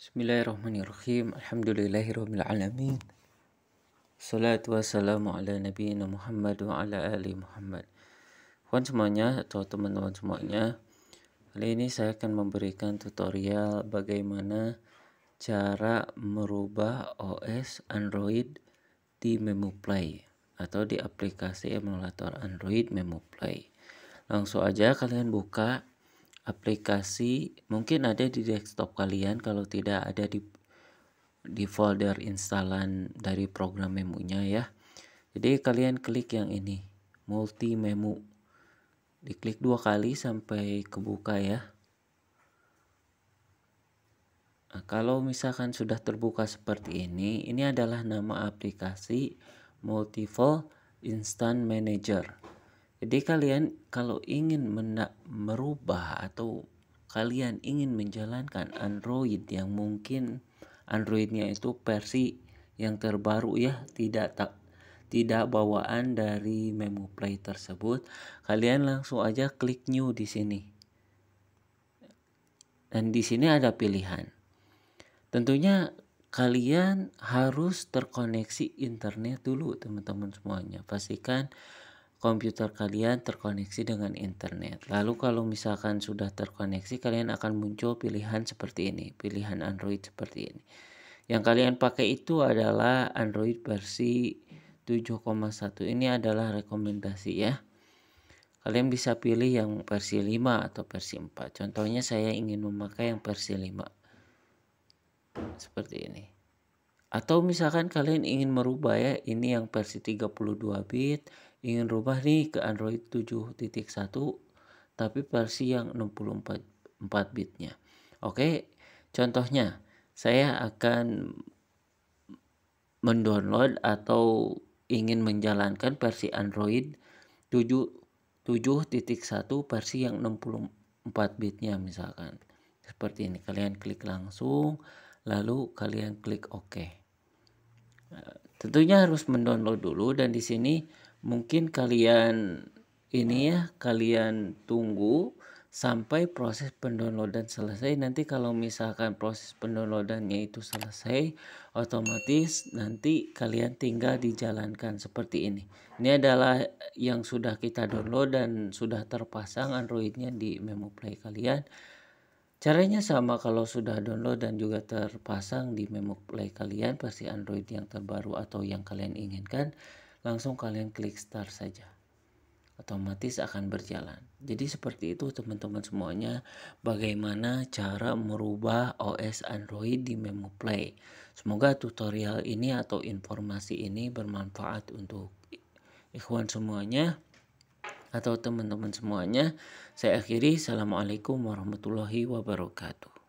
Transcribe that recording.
Bismillahirrahmanirrahim. Alhamdulillahirrahmanirrahim. Salatu wassalamu ala nabiyina Muhammad wa ala ali Muhammad. Kawan semuanya atau teman-teman semuanya, kali ini saya akan memberikan tutorial bagaimana cara merubah OS Android di MemoPlay atau di aplikasi emulator Android MemoPlay. Langsung aja kalian buka aplikasi mungkin ada di desktop kalian kalau tidak ada di di folder instalan dari program memunya ya jadi kalian klik yang ini multi memu diklik dua kali sampai kebuka ya nah, kalau misalkan sudah terbuka seperti ini ini adalah nama aplikasi multiple instant manager jadi kalian kalau ingin merubah atau kalian ingin menjalankan Android yang mungkin Androidnya itu versi yang terbaru ya, tidak tak tidak bawaan dari Memo Play tersebut, kalian langsung aja klik new di sini. Dan di sini ada pilihan. Tentunya kalian harus terkoneksi internet dulu teman-teman semuanya. Pastikan komputer kalian terkoneksi dengan internet. Lalu kalau misalkan sudah terkoneksi, kalian akan muncul pilihan seperti ini, pilihan Android seperti ini. Yang kalian pakai itu adalah Android versi 7,1. Ini adalah rekomendasi ya. Kalian bisa pilih yang versi 5 atau versi 4. Contohnya saya ingin memakai yang versi 5. Seperti ini. Atau misalkan kalian ingin merubah ya, ini yang versi 32 bit, ingin rubah nih ke Android 7.1 tapi versi yang 64 bitnya. Oke, contohnya saya akan mendownload atau ingin menjalankan versi Android 7.1 versi yang 64 bitnya misalkan. Seperti ini kalian klik langsung lalu kalian klik OK. Tentunya harus mendownload dulu dan di sini mungkin kalian ini ya kalian tunggu sampai proses pendownloadan selesai nanti kalau misalkan proses pendownloadannya itu selesai otomatis nanti kalian tinggal dijalankan seperti ini ini adalah yang sudah kita download dan sudah terpasang androidnya di memo play kalian caranya sama kalau sudah download dan juga terpasang di memo play kalian versi android yang terbaru atau yang kalian inginkan langsung kalian klik start saja otomatis akan berjalan. Jadi seperti itu teman-teman semuanya bagaimana cara merubah OS Android di Memo Play. Semoga tutorial ini atau informasi ini bermanfaat untuk ikhwan semuanya atau teman-teman semuanya. Saya akhiri. Assalamualaikum warahmatullahi wabarakatuh.